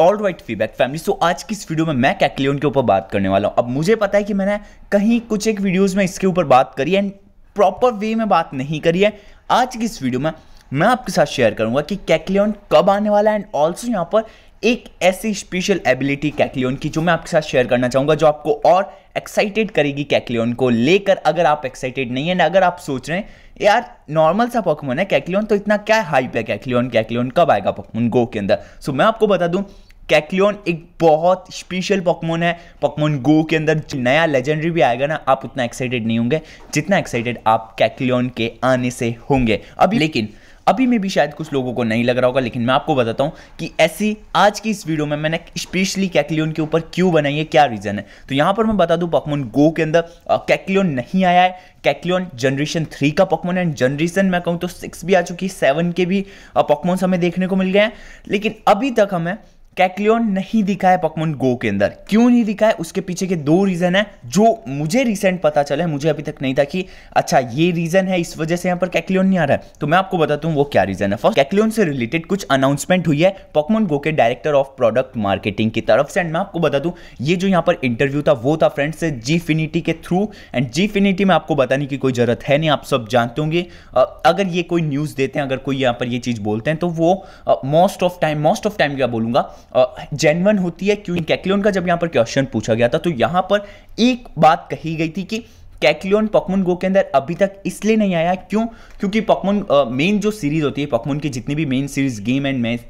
all right feedback family so आज की इस वीडियो में मैं कैकलियन के ऊपर बात करने वाला हूँ अब मुझे पता है कि मैंने कहीं कुछ एक वीडियोज़ में इसके ऊपर बात करी एंड प्रॉपर वे में बात नहीं करी है आज की इस वीडियो में मैं आपके साथ शेयर करूंगा कि कैकलियन कब आने वाला है एंड ऑल्सो यहाँ पर एक ऐसी स्पेशल एबिलिटी कैकलियन की जो मैं आपके साथ शेयर करना चाहूँगा जो आपको और एक्साइटेड करेगी कैकलियन को लेकर अगर आप एक्साइटेड नहीं है अगर आप सोच रहे हैं यार नॉर्मल सा पकमन है कैकलियन तो इतना क्या हाइप है कैकलियन कैकलियन कब आएगा पकमन गो के अंदर सो so, मैं आपको बता दूँ कैक्लियन एक बहुत स्पेशल पॉकमोन है पॉकमोन गो के अंदर नया लेजेंडरी भी आएगा ना आप उतना एक्साइटेड नहीं होंगे जितना एक्साइटेड आप कैक्लियन के आने से होंगे अभी लेकिन अभी में भी शायद कुछ लोगों को नहीं लग रहा होगा लेकिन मैं आपको बताता हूँ कि ऐसी आज की इस वीडियो में मैंने स्पेशली कैक्लियन के ऊपर क्यों बनाई है क्या रीज़न है तो यहाँ पर मैं बता दूँ पकमोन गो के अंदर कैक्लियन नहीं आया है कैक्लियन जनरेशन थ्री का पकमोन एंड जनरेशन मैं कहूँ तो सिक्स भी आ चुकी है सेवन के भी पकमोन्स हमें देखने को मिल गए हैं लेकिन अभी तक हमें कैकलियन नहीं दिखा है पॉकमोन गो के अंदर क्यों नहीं दिखा है उसके पीछे के दो रीज़न है जो मुझे रिसेंट पता चला है मुझे अभी तक नहीं था कि अच्छा ये रीज़न है इस वजह से यहाँ पर कैकलियन नहीं आ रहा है तो मैं आपको बताता हूँ वो क्या रीज़न है फर्स्ट कैकलियन से रिलेटेड कुछ अनाउंसमेंट हुई है पॉकमोन गो के डायरेक्टर ऑफ प्रोडक्ट मार्केटिंग की तरफ से एंड मैं आपको बता दूँ ये जो यहाँ पर इंटरव्यू था वो था फ्रेंड्स जी फिनिटी के थ्रू एंड जी फिनिटी में आपको बताने की कोई ज़रूरत है नहीं आप सब जानते होंगे अगर ये कोई न्यूज़ देते हैं अगर कोई यहाँ पर ये चीज़ बोलते हैं तो वो most of time most of time क्या बोलूँगा जेनवन होती है क्योंकि कैकलोन का जब यहाँ पर क्वेश्चन पूछा गया था तो यहाँ पर एक बात कही गई थी कि कैकलियन पॉकमोन गो के अंदर अभी तक इसलिए नहीं आया क्यों क्योंकि पॉकमोन मेन जो सीरीज होती है पॉकमोन की जितनी भी main series game and match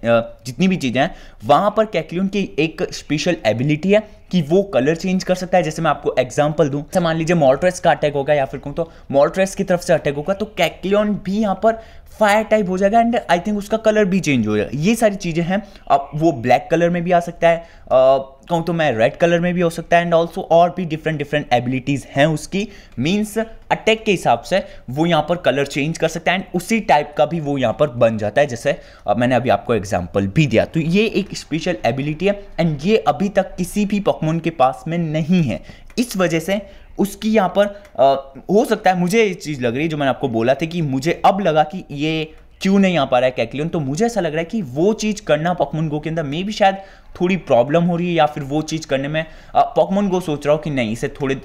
जितनी भी चीज़ें हैं वहाँ पर कैकलियन की एक स्पेशल एबिलिटी है कि वो कलर चेंज कर सकता है जैसे मैं आपको एग्जाम्पल दूँ मान लीजिए मॉल्ट्रेस का अटैक होगा या फिर कहूँ तो मॉल्ट्रेस की तरफ से अटैक होगा तो कैकलियन भी यहाँ पर फायर टाइप हो जाएगा एंड आई थिंक उसका कलर भी चेंज हो जाएगा ये सारी चीज़ें हैं अब वो ब्लैक कलर में भी आ सकता है कहूँ तो मैं रेड कलर में भी हो सकता है एंड ऑल्सो और भी डिफरेंट डिफरेंट एबिलिटीज़ हैं उसकी मीन्स अटैक के हिसाब से वो यहाँ पर कलर चेंज कर सकता है एंड उसी टाइप का भी वो यहाँ पर बन जाता है जैसे मैंने अभी आपको एग्जाम्पल भी दिया तो ये एक स्पेशल एबिलिटी है एंड ये अभी तक किसी भी पकमोन के पास में नहीं है इस वजह से उसकी यहाँ पर आ, हो सकता है मुझे ये चीज़ लग रही है जो मैंने आपको बोला था कि मुझे अब लगा कि ये क्यों नहीं आ पा रहा है कैकलियन तो मुझे ऐसा लग रहा है कि वो चीज़ करना पॉकमोन गो के अंदर मे भी शायद थोड़ी प्रॉब्लम हो रही है या फिर वो चीज़ करने में पॉकमोन गो सोच रहा हूँ कि नहीं इसे थोड़े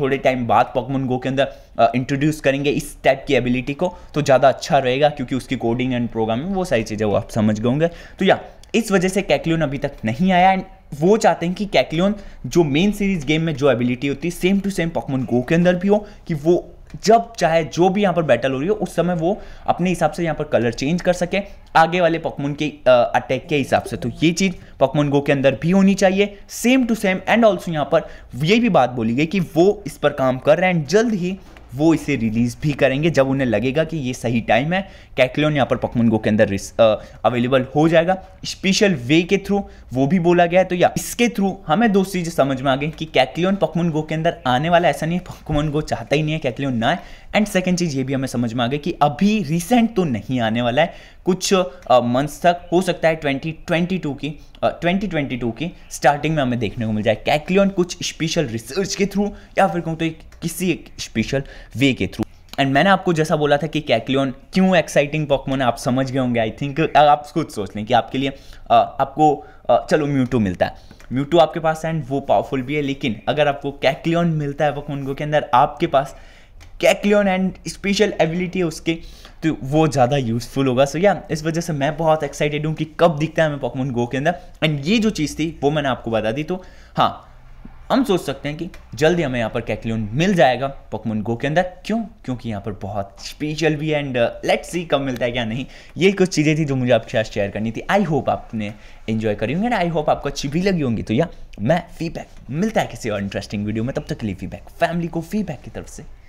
थोड़े टाइम बाद पॉकमोन गो के अंदर इंट्रोड्यूस करेंगे इस टाइप की एबिलिटी को तो ज़्यादा अच्छा रहेगा क्योंकि उसकी कोडिंग एंड प्रोग्रामिंग वो सारी चीज़ें वो आप समझ गए होंगे तो या इस वजह से कैकलियन अभी तक नहीं आया एंड वो चाहते हैं कि कैकलियन जो मेन सीरीज गेम में जो एबिलिटी होती है same to same Pokemon Go के अंदर भी हो कि वो जब चाहे जो भी यहाँ पर बैटल हो रही हो उस समय वो अपने हिसाब से यहाँ पर कलर चेंज कर सके आगे वाले पकमोन के अटैक के हिसाब से तो ये चीज़ पकमोन गो के अंदर भी होनी चाहिए same to same and also यहाँ पर ये भी बात बोली गई कि वो इस पर काम कर रहे हैं एंड जल्द ही वो इसे रिलीज़ भी करेंगे जब उन्हें लगेगा कि ये सही टाइम है कैकलोन यहाँ पर पकमन गो के अंदर अवेलेबल हो जाएगा स्पेशल वे के थ्रू वो भी बोला गया है तो या इसके थ्रू हमें दो चीज़ें समझ में आ गई कि कैकलोन पकमन गो के अंदर आने वाला ऐसा नहीं है पकमन गो चाहता ही नहीं है कैकलोन ना एंड सेकेंड चीज़ ये भी हमें समझ में आ गई कि अभी रिसेंट तो नहीं आने वाला है कुछ मंथ्स तक हो सकता है 2022 की uh, 2022 की स्टार्टिंग में हमें देखने को मिल जाए कैक्लियन कुछ स्पेशल रिसर्च के थ्रू या फिर कहूँ तो एक किसी एक स्पेशल वे के थ्रू एंड मैंने आपको जैसा बोला था कि कैक्लियन क्यों एक्साइटिंग पॉकमोन आप समझ गए होंगे आई थिंक आप खुद सोच लें कि आपके लिए आपको चलो म्यूटो मिलता है म्यूटो आपके पास है एंड वो पावरफुल भी है लेकिन अगर आपको कैक्लियन मिलता है पॉकमोन को के अंदर आपके पास कैक्लियन एंड स्पेशल एबिलिटी है उसके तो वो ज़्यादा यूजफुल होगा सो so, या yeah, इस वजह से मैं बहुत एक्साइटेड हूँ कि कब दिखता है हमें पॉकमोन गो के अंदर एंड ये जो चीज़ थी वो मैंने आपको बता दी तो हाँ हम सोच सकते हैं कि जल्दी हमें यहाँ पर कैकलून मिल जाएगा पॉकमोन गो के अंदर क्यों क्योंकि यहाँ पर बहुत स्पेशल भी है एंड लेट्स सी कब मिलता है क्या नहीं ये कुछ चीज़ें थी जो मुझे आपके साथ शेयर करनी थी आई होप आपने इन्जॉय करी होंगी एंड आई होप आपको अच्छी भी लगी होंगी तो या मैं फीडबैक मिलता है किसी और इंटरेस्टिंग वीडियो में तब तक के लिए फीडबैक फैमिली को फीडबैक की तरफ से